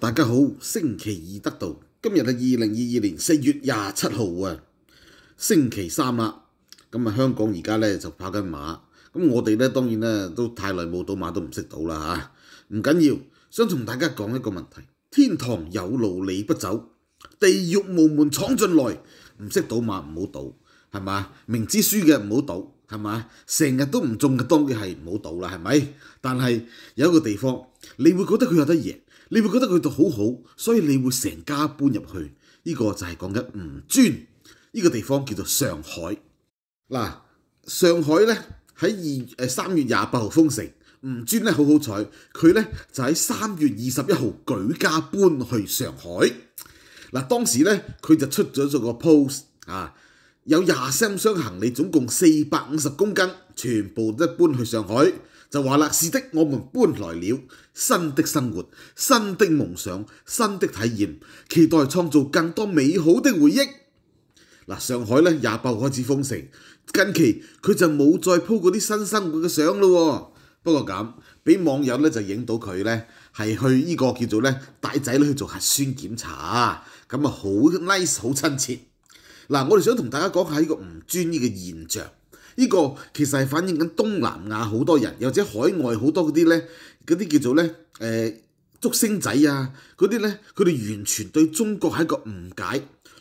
大家好，星期二得到今日系二零二二年四月廿七号啊，星期三啦。咁啊，香港而家咧就跑紧马。咁我哋咧，当然咧都太耐冇赌马，都唔识赌啦吓。唔紧要，想同大家讲一个问题：天堂有路你不走，地狱无门闯进来。唔识赌马唔好赌，系嘛？明知输嘅唔好赌，系嘛？成日都唔中嘅，当然系唔好赌啦，系咪？但系有一个地方，你会觉得佢有得赢。你會覺得佢度好好，所以你會成家搬入去，呢個就係講緊吳尊，呢個地方叫做上海。嗱，上海咧喺二三月廿八號封城，吳尊咧好好彩，佢咧就喺三月二十一號舉家搬去上海。嗱，當時咧佢就出咗咗個 p o s t 啊，有廿三箱行李，總共四百五十公斤，全部都搬去上海。就話啦，是的，我們搬來了新的生活、新的夢想、新的體驗，期待創造更多美好的回憶。嗱，上海咧也爆開始封城，近期佢就冇再鋪嗰啲新生活嘅相咯。不過咁，俾網友咧就影到佢咧係去依個叫做咧帶仔女去做核酸檢查，咁啊好 nice，好親切。嗱，我哋想同大家講下依個唔專業嘅現象。呢個其實係反映緊東南亞好多人，或者海外好多嗰啲咧，嗰啲叫做咧，誒，竹星仔啊，嗰啲咧，佢哋完全對中國係一個誤解，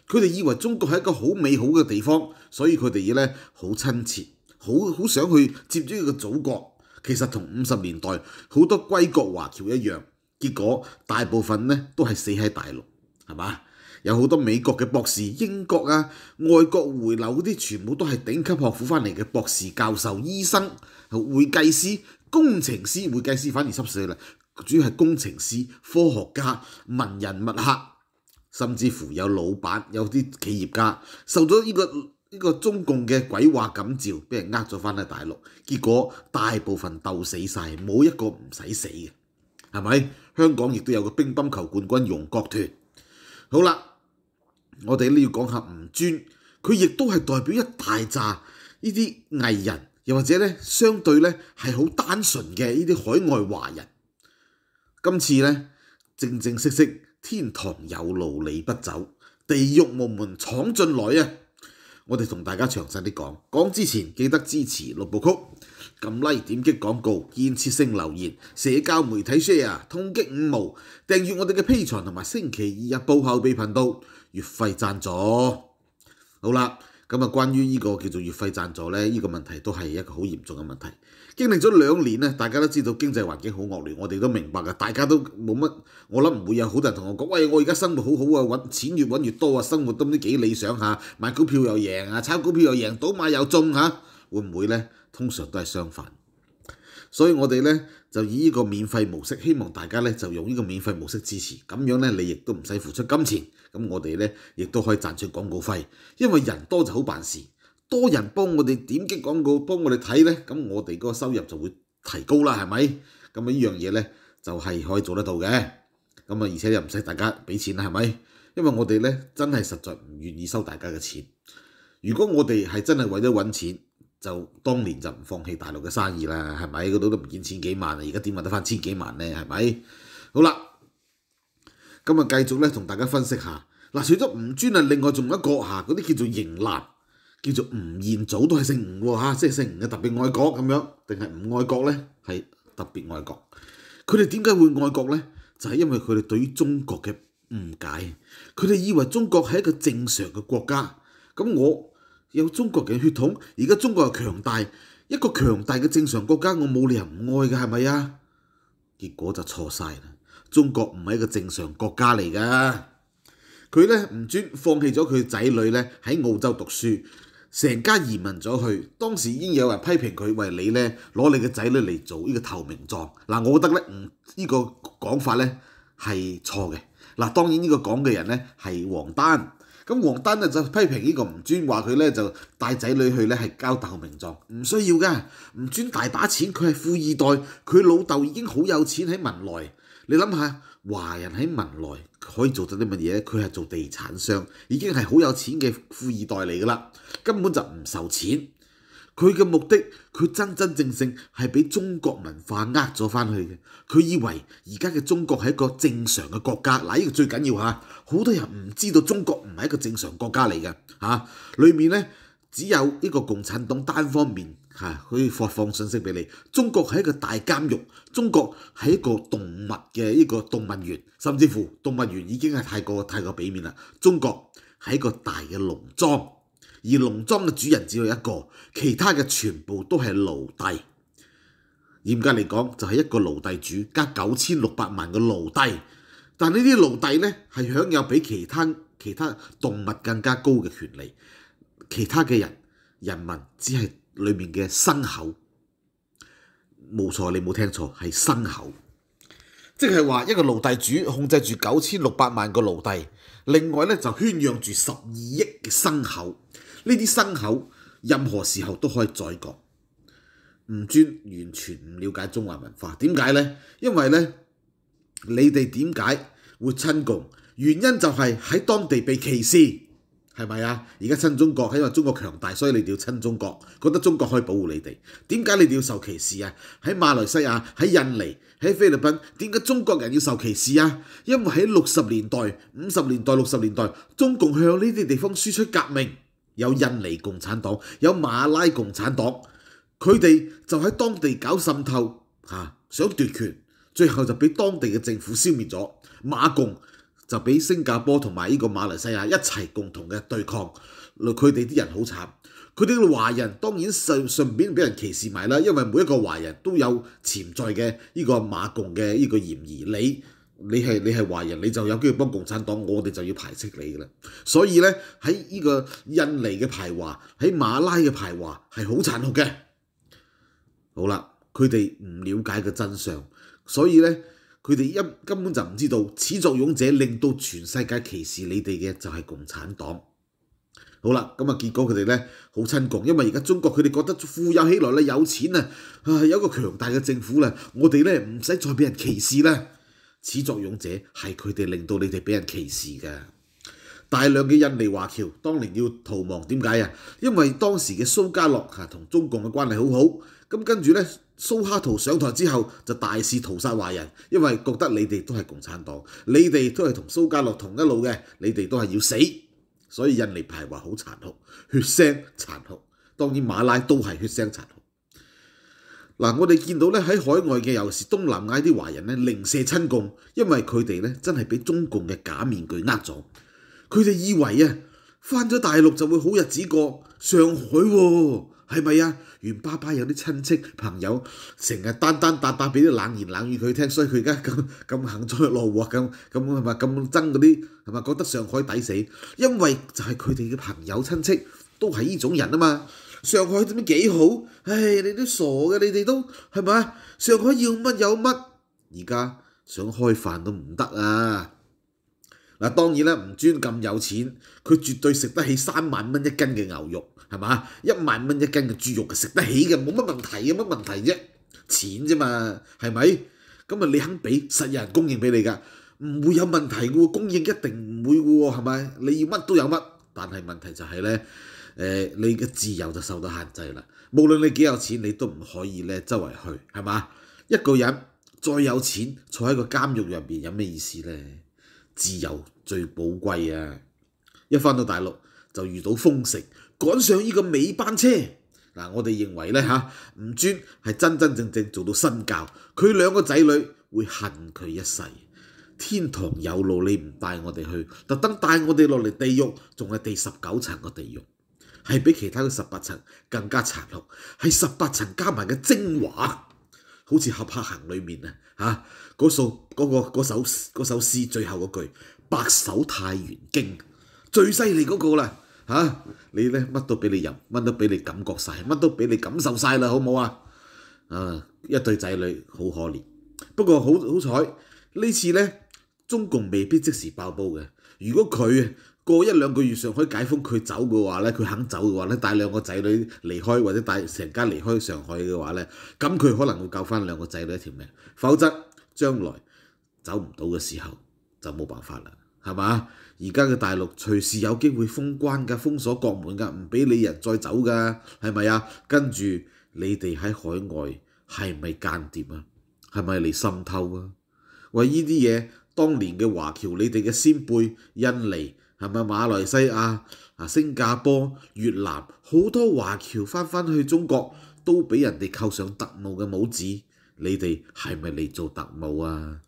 佢哋以為中國係一個好美好嘅地方，所以佢哋咧好親切，好好想去接觸佢嘅祖國。其實同五十年代好多歸國華僑一樣，結果大部分咧都係死喺大陸，係嘛？有好多美國嘅博士、英國啊、外國回流嗰啲，全部都係頂級學府翻嚟嘅博士、教授、醫生、會計師、工程師、會計師反而濕水啦。主要係工程師、科學家、文人墨客，甚至乎有老闆、有啲企業家，受咗呢個呢個中共嘅鬼話感召，俾人呃咗翻去大陸，結果大部分鬥死曬，冇一個唔使死嘅，係咪？香港亦都有個乒乓球冠軍容國團。好啦。我哋呢要講下唔專，佢亦都係代表一大扎呢啲藝人，又或者咧相對咧係好單純嘅呢啲海外華人。今次咧正正式式，天堂有路你不走，地獄無門闖進來啊！我哋同大家詳細啲講，講之前記得支持六部曲，撳 Like、點擊廣告、建設性留言、社交媒體 share、通擊五毛、訂閱我哋嘅披場同埋星期二日報後備頻道。月费赞助，好啦，咁啊，关于呢个叫做月费赞助咧，呢个问题都系一个好严重嘅问题。经历咗两年咧，大家都知道经济环境好恶劣，我哋都明白嘅，大家都冇乜，我谂唔会有好多人同我讲，喂，我而家生活好好啊，搵钱越搵越多啊，生活都唔知几理想吓，买股票又赢啊，炒股票又赢，赌马又中吓，会唔会咧？通常都系相反。所以我哋咧就以呢個免費模式，希望大家咧就用呢個免費模式支持，咁樣咧你亦都唔使付出金錢，咁我哋咧亦都可以賺取廣告費，因為人多就好辦事，多人幫我哋點擊廣告，幫我哋睇咧，咁我哋嗰個收入就會提高啦，係咪？咁啊呢樣嘢咧就係可以做得到嘅，咁啊而且又唔使大家俾錢啦，係咪？因為我哋咧真係實在唔願意收大家嘅錢，如果我哋係真係為咗揾錢。就當年就唔放棄大陸嘅生意啦，係咪？嗰度都唔見千幾萬，而家點揾得翻千幾萬咧？係咪？好啦，今日繼續咧同大家分析下嗱，除咗吳尊啊，另外仲有一個嚇，嗰啲叫做型男，叫做吳彥祖都係姓吳嚇，即係姓吳嘅特別愛國咁樣，定係唔愛國咧？係特別愛國。佢哋點解會愛國咧？就係因為佢哋對於中國嘅誤解，佢哋以為中國係一個正常嘅國家，咁我。有中國人血統，而家中國又強大，一個強大嘅正常國家，我冇理由唔愛嘅，係咪啊？結果就錯晒啦！中國唔係一個正常國家嚟噶，佢咧唔專放棄咗佢仔女咧喺澳洲讀書，成家移民咗去。當時已經有人批評佢，話你咧攞你嘅仔女嚟做呢個透明狀。嗱，我覺得咧，呢個講法咧係錯嘅。嗱，當然呢個講嘅人咧係黃丹。咁黃丹啊就批評呢個吳尊話佢咧就帶仔女去咧係交鬥名狀，唔需要嘅。吳尊大把錢，佢係富二代，佢老豆已經好有錢喺文萊。你諗下，華人喺文萊可以做到啲乜嘢？佢係做地產商，已經係好有錢嘅富二代嚟噶啦，根本就唔愁錢。佢嘅目的，佢真真正正係俾中國文化呃咗返去嘅。佢以為而家嘅中國係一個正常嘅國家，嗱呢個最緊要嚇。好多人唔知道中國唔係一個正常國家嚟嘅嚇。裡面咧只有呢個共產黨單方面嚇去發放信息俾你。中國係一個大監獄，中國係一個動物嘅一個動物園，甚至乎動物園已經係太過太過俾面啦。中國係一個大嘅農莊。而農莊嘅主人只有一個，其他嘅全部都係奴隸。嚴格嚟講，就係一個奴隸主加九千六百萬個奴隸。但呢啲奴隸咧係享有比其他其他動物更加高嘅權利。其他嘅人人民只係裏面嘅牲口，冇錯，你冇聽錯，係牲口。即係話一個奴隸主控制住九千六百萬個奴隸，另外咧就圈養住十二億嘅牲口。呢啲牲口，任何時候都可以宰割。唔尊完全唔了解中華文化，點解呢？因為呢，你哋點解會親共？原因就係喺當地被歧視，係咪啊？而家親中國因為中國強大，所以你哋要親中國，覺得中國可以保護你哋。點解你哋要受歧視啊？喺馬來西亞、喺印尼、喺菲律賓，點解中國人要受歧視啊？因為喺六十年代、五十年代、六十年代，中共向呢啲地方輸出革命。有印尼共產黨，有馬拉共產黨，佢哋就喺當地搞滲透嚇，想奪權，最後就俾當地嘅政府消滅咗。馬共就俾新加坡同埋呢個馬來西亞一齊共同嘅對抗，佢哋啲人好慘。佢哋華人當然順順便俾人歧視埋啦，因為每一個華人都有潛在嘅呢個馬共嘅呢個嫌疑。你？你係你係華人，你就有機會幫共產黨，我哋就要排斥你噶啦。所以咧，喺呢個印尼嘅排華，喺馬拉嘅排華係好殘酷嘅。好啦，佢哋唔了解嘅真相，所以咧，佢哋一根本就唔知道，始作俑者令到全世界歧視你哋嘅就係共產黨。好啦，咁啊，結果佢哋咧好親共，因為而家中國佢哋覺得富有起來啦，有錢啊，啊有個強大嘅政府啦，我哋咧唔使再俾人歧視啦。始作俑者系佢哋，令到你哋俾人歧视嘅。大量嘅印尼华侨当年要逃亡，点解啊？因为当时嘅苏加洛吓同中共嘅关系好好，咁跟住咧，苏哈图上台之后就大肆屠杀华人，因为觉得你哋都系共产党，你哋都系同苏加洛同一路嘅，你哋都系要死，所以印尼排华好残酷，血腥残酷，当然马拉都系血腥残酷。嗱，我哋見到咧喺海外嘅，尤其是東南亞啲華人咧，零舍親共，因為佢哋咧真係俾中共嘅假面具呃咗，佢哋以為啊，翻咗大陸就會好日子過，上海喎，係咪啊？袁爸爸有啲親戚朋友成日單單單單俾啲冷言冷語佢聽，所以佢而家 咁咁幸災樂禍咁咁係咪咁憎嗰啲係咪覺得上海抵死？因為就係佢哋嘅朋友親戚都係依種人啊嘛。上海點样幾好？唉，你都傻嘅，你哋都係咪？上海要乜有乜？而家想開飯都唔得啊！嗱，當然啦，吴尊咁有錢，佢絕對食得起三萬蚊一斤嘅牛肉，係嘛？一萬蚊一斤嘅豬肉係食得起嘅，冇乜問題，有乜問題啫？錢啫嘛，係咪？咁啊，你肯俾，實有人供應俾你噶，唔會有問題嘅喎，供應一定唔會嘅喎，係咪？你要乜都有乜，但係問題就係咧。誒，你嘅自由就受到限制啦。無論你幾有錢，你都唔可以咧周圍去，係嘛？一個人再有錢，坐喺個監獄入邊有咩意思咧？自由最寶貴啊！一翻到大陸就遇到封城，趕上依個尾班車。嗱，我哋認為咧嚇，吳尊係真真正正做到新教，佢兩個仔女會恨佢一世。天堂有路你唔帶我哋去，特登帶我哋落嚟地獄，仲係第十九層嘅地獄。係比其他嘅十八層更加殘酷，係十八層加埋嘅精華，好似《合客行》裏面啊，嚇嗰首嗰個嗰首嗰首詩最後嗰句《白首太原經》，最犀利嗰個啦嚇！你咧乜都俾你入，乜都俾你感覺曬，乜都俾你感受曬啦，好冇啊！啊，一對仔女好可憐，不過好好彩呢次咧，中共未必即時爆煲嘅。如果佢過一兩個月，上海解封，佢走嘅話咧，佢肯走嘅話咧，帶兩個仔女離開或者帶成家離開上海嘅話咧，咁佢可能會救翻兩個仔女一條命。否則將來走唔到嘅時候就冇辦法啦，係嘛？而家嘅大陸隨時有機會封關㗎，封鎖國門㗎，唔俾你人再走噶，係咪啊？跟住你哋喺海外係咪間諜啊？係咪嚟滲透啊？喂，呢啲嘢，當年嘅華僑，你哋嘅先輩印尼。係咪馬來西亞、啊新加坡、越南好多華僑翻翻去中國，都俾人哋扣上特務嘅帽子。你哋係咪嚟做特務啊？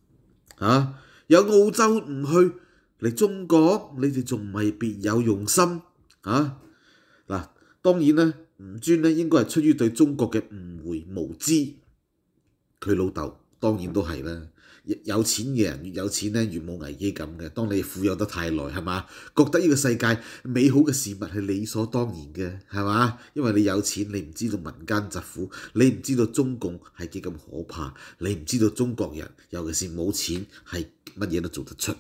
嚇！有澳洲唔去嚟中國，你哋仲咪別有用心？嚇！嗱，當然咧，吳尊咧應該係出於對中國嘅誤會、無知。佢老豆當然都係啦。有錢嘅人越有錢咧越冇危機感嘅。當你富有得太耐係嘛，覺得呢個世界美好嘅事物係理所當然嘅係嘛？因為你有錢，你唔知道民間疾苦，你唔知道中共係幾咁可怕，你唔知道中國人尤其是冇錢係乜嘢都做得出。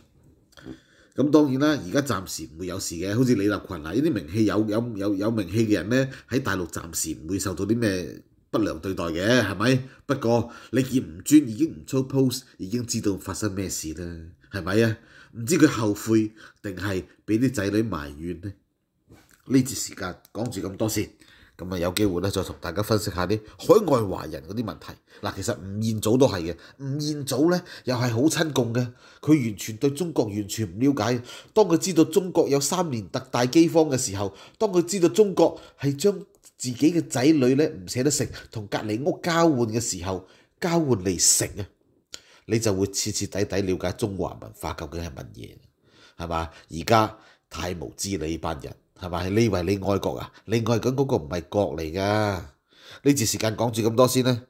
咁當然啦，而家暫時唔會有事嘅。好似李立群嗱，呢啲名氣有有有有名氣嘅人咧，喺大陸暫時唔會受到啲咩。不良對待嘅係咪？不過你見吳尊已經唔出 post，已經知道發生咩事啦，係咪啊？唔知佢後悔定係俾啲仔女埋怨咧？呢節時間講住咁多先，咁啊有機會咧再同大家分析下啲海外華人嗰啲問題。嗱，其實吳彦祖都係嘅，吳彦祖咧又係好親共嘅，佢完全對中國完全唔了解。當佢知道中國有三年特大饑荒嘅時候，當佢知道中國係將自己嘅仔女咧唔捨得食，同隔離屋交換嘅時候交換嚟食啊，你就會徹徹底底了解中華文化究竟係乜嘢，係嘛？而家太無知你班人，係嘛？你以為你愛國啊？你愛緊嗰個唔係國嚟噶。呢次時間講住咁多先啦。